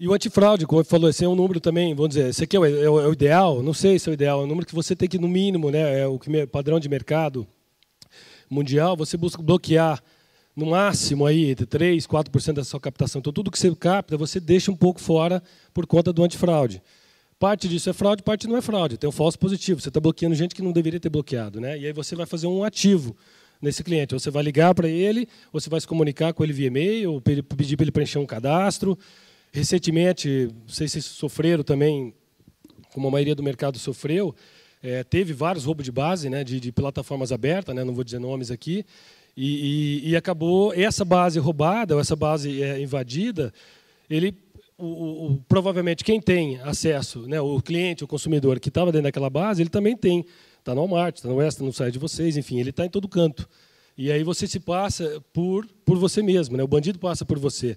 E o antifraude, como falou, esse é um número também, vamos dizer, esse aqui é, é o, é o, ideal? Não sei se é o ideal, é um número que você tem que, no mínimo, né, é o padrão de mercado mundial, você busca bloquear no máximo aí, de 3%, 4% da sua captação. Então, tudo que você capta, você deixa um pouco fora por conta do antifraude. Parte disso é fraude, parte não é fraude. Tem um falso positivo. Você está bloqueando gente que não deveria ter bloqueado. Né? E aí você vai fazer um ativo nesse cliente. Você vai ligar para ele, você vai se comunicar com ele via e-mail, pedir para ele preencher um cadastro, Recentemente, não sei se sofreram também, como a maioria do mercado sofreu, é, teve vários roubos de base, né, de, de plataformas abertas, né, não vou dizer nomes aqui, e, e, e, acabou essa base roubada, ou essa base é, invadida, ele o, o, provavelmente quem tem acesso, né, o cliente, o consumidor que estava dentro daquela base, ele também tem. Está no Walmart, está no West, no site de vocês, enfim, ele está em todo canto. E aí você se passa por, por você mesmo, né? o bandido passa por você.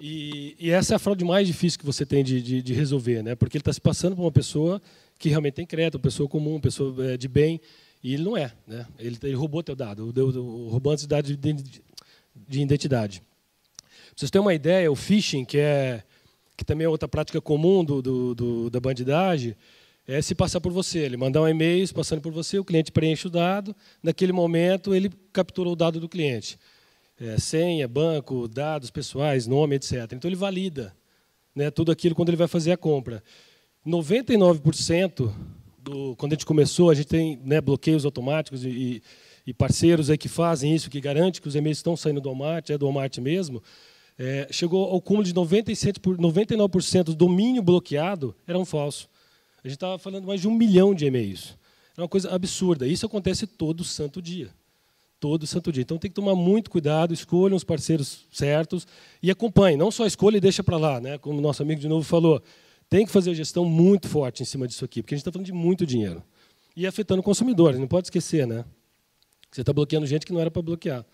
E, e, essa é a fraude mais difícil que você tem de, de, de resolver, né? porque ele está se passando por uma pessoa que realmente tem crédito, uma pessoa comum, uma pessoa eh, de bem, e ele não é. Né? Ele, ele roubou teu dado, deu, roubou antes de, de identidade. Para vocês terem uma ideia, o phishing, que, é, que também é outra prática comum do, do, do da bandidagem, é se passar por você. Ele mandar um e-mail passando por você, o cliente preenche o dado, naquele momento ele capturou o dado do cliente é, senha, banco, dados pessoais, nome, etc. Então ele valida né, tudo aquilo quando ele vai fazer a compra. 99% do, quando a gente começou, a gente tem né, bloqueios automáticos e, e, parceiros aí que fazem isso, que garante que os e-mails estão saindo do Walmart, é do Walmart mesmo. É, chegou ao cúmulo de 97 99% do domínio bloqueado era um falso. A gente estava falando mais de um milhão de e-mails. É uma coisa absurda. Isso acontece todo santo dia todo santo dia. Então tem que tomar muito cuidado, escolha os parceiros certos e acompanhe. Não só escolha e deixa para lá, né? como o nosso amigo de novo falou. Tem que fazer a gestão muito forte em cima disso aqui, porque a gente está falando de muito dinheiro. E afetando consumidores. não pode esquecer, né? Você está bloqueando gente que não era para bloquear.